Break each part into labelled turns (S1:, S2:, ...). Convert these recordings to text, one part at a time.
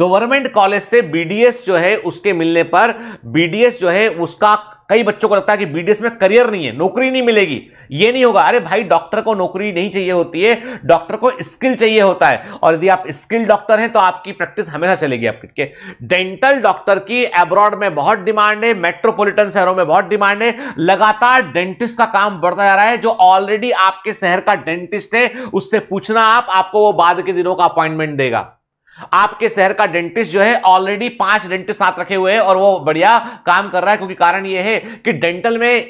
S1: government college से BDS जो है उसके मिलने पर बीडीएस जो है उसका कई बच्चों को लगता है कि बीडीएस में करियर नहीं है नौकरी नहीं मिलेगी ये नहीं होगा अरे भाई डॉक्टर को नौकरी नहीं चाहिए होती है डॉक्टर को स्किल चाहिए होता है और यदि आप स्किल डॉक्टर हैं तो आपकी प्रैक्टिस हमेशा चलेगी आपके के डेंटल डॉक्टर की अब्रॉड में बहुत डिमांड है मेट्रोपोलिटन शहरों में बहुत डिमांड है लगातार डेंटिस्ट का काम बढ़ता जा रहा है जो ऑलरेडी आपके शहर का डेंटिस्ट है उससे पूछना आप आपको वो बाद के दिनों का अपॉइंटमेंट देगा आपके शहर का डेंटिस्ट जो है ऑलरेडी पांच डेंटिस्ट साथ रखे हुए हैं और वो बढ़िया काम कर रहा है क्योंकि कारण यह है कि डेंटल में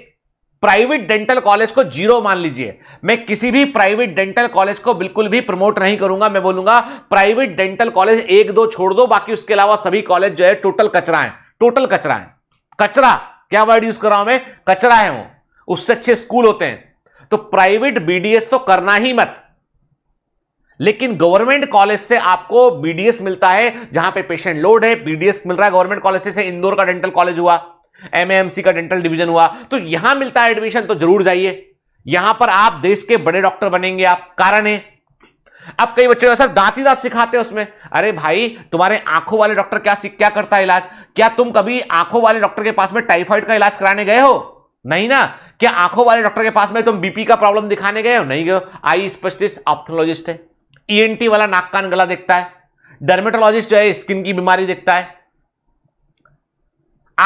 S1: प्राइवेट डेंटल कॉलेज को जीरो मान लीजिए मैं किसी भी प्राइवेट डेंटल कॉलेज को बिल्कुल भी प्रमोट नहीं करूंगा मैं बोलूंगा प्राइवेट डेंटल कॉलेज एक दो छोड़ दो बाकी उसके अलावा सभी कॉलेज जो है टोटल कचरा है टोटल कचरा है कचरा क्या वर्ड यूज कर रहा हूं मैं कचरा है वो उससे अच्छे स्कूल होते हैं तो प्राइवेट बीडीएस तो करना ही मत लेकिन गवर्नमेंट कॉलेज से आपको बीडीएस मिलता है जहां पे पेशेंट लोड है बीडीएस मिल रहा है गवर्नमेंट कॉलेज से इंदौर का डेंटल कॉलेज हुआ एमएमसी का डेंटल डिवीजन हुआ तो यहां मिलता है एडमिशन तो जरूर जाइए यहां पर आप देश के बड़े डॉक्टर बनेंगे आप कारण है अब कई बच्चे सर दांत ही दांत सिखाते हैं उसमें अरे भाई तुम्हारे आंखों वाले डॉक्टर क्या सीख क्या करता है इलाज क्या तुम कभी आंखों वाले डॉक्टर के पास में टाइफाइड का इलाज कराने गए हो नहीं ना क्या आंखों वाले डॉक्टर के पास में तुम बीपी का प्रॉब्लम दिखाने गए हो नहीं गए आई स्पेशलिस्ट ऑप्थोलॉजिस्ट है ईएनटी e वाला नाक कान गला देखता है डर्मेटोलॉजिस्ट जो है स्किन की बीमारी देखता है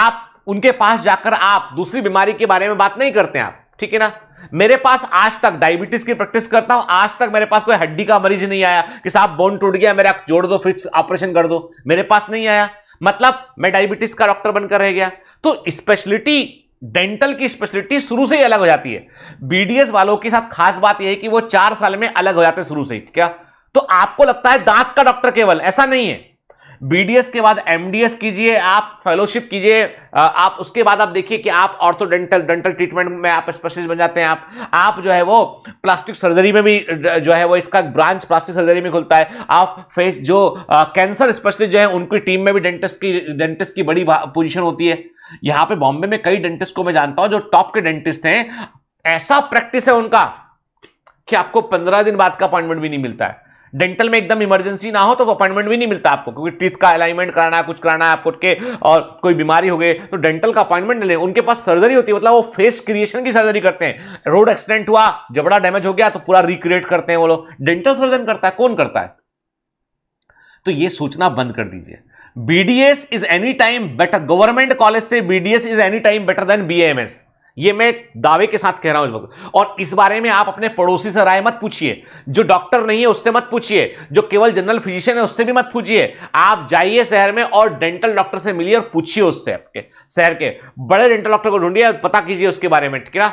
S1: आप उनके पास जाकर आप दूसरी बीमारी के बारे में बात नहीं करते आप ठीक है ना मेरे पास आज तक डायबिटीज की प्रैक्टिस करता हूं आज तक मेरे पास कोई हड्डी का मरीज नहीं आया कि साहब बोन टूट गया मेरा जोड़ दो फिक्स ऑपरेशन कर दो मेरे पास नहीं आया मतलब मैं डायबिटीज का डॉक्टर बनकर रह गया तो स्पेशलिटी डेंटल की स्पेशलिटी शुरू से ही अलग हो जाती है बीडीएस वालों के साथ खास बात यह है कि वो चार साल में अलग हो जाते हैं शुरू से ही क्या तो आपको लगता है दांत का डॉक्टर केवल ऐसा नहीं है बीडीएस के बाद एमडीएस कीजिए आप फेलोशिप कीजिए आप उसके बाद आप देखिए कि आप ऑर्थोडेंटल डेंटल ट्रीटमेंट में आप स्पेशलिस्ट बन जाते हैं आप आप जो है वो प्लास्टिक सर्जरी में भी जो है वो इसका ब्रांच प्लास्टिक सर्जरी में खुलता है आप फेस जो कैंसर स्पेशलिस्ट जो है उनकी टीम में भी डेंटिस्ट की डेंटिस्ट की बड़ी पोजिशन होती है यहां पर बॉम्बे में कई डेंटिस्ट को मैं जानता हूं जो टॉप के डेंटिस्ट हैं ऐसा प्रैक्टिस है उनका कि आपको पंद्रह दिन बाद का अपॉइंटमेंट भी नहीं मिलता है डेंटल में एकदम इमरजेंसी ना हो तो अपॉइंटमेंट भी नहीं मिलता आपको क्योंकि टीथ का अलाइनमेंट कराना है कुछ कराना है आपको के और कोई बीमारी हो गई तो डेंटल का अपॉइंटमेंट ले उनके पास सर्जरी होती है मतलब वो फेस क्रिएशन की सर्जरी करते हैं रोड एक्सीडेंट हुआ जबड़ा डैमेज हो गया तो पूरा रिक्रिएट करते हैं वो लोग डेंटल सर्जन करता है कौन करता है तो ये सोचना बंद कर दीजिए BDS is any time better government college से BDS is any time better than BMS ये मैं दावे के साथ कह रहा हूं इस वक्त और इस बारे में आप अपने पड़ोसी से राय मत पूछिए जो डॉक्टर नहीं है उससे मत पूछिए जो केवल जनरल फिजिशियन है उससे भी मत पूछिए आप जाइए शहर में और डेंटल डॉक्टर से मिलिए और पूछिए उससे आपके शहर के बड़े डेंटल डॉक्टर को ढूंढिए पता कीजिए उसके बारे में ठीक है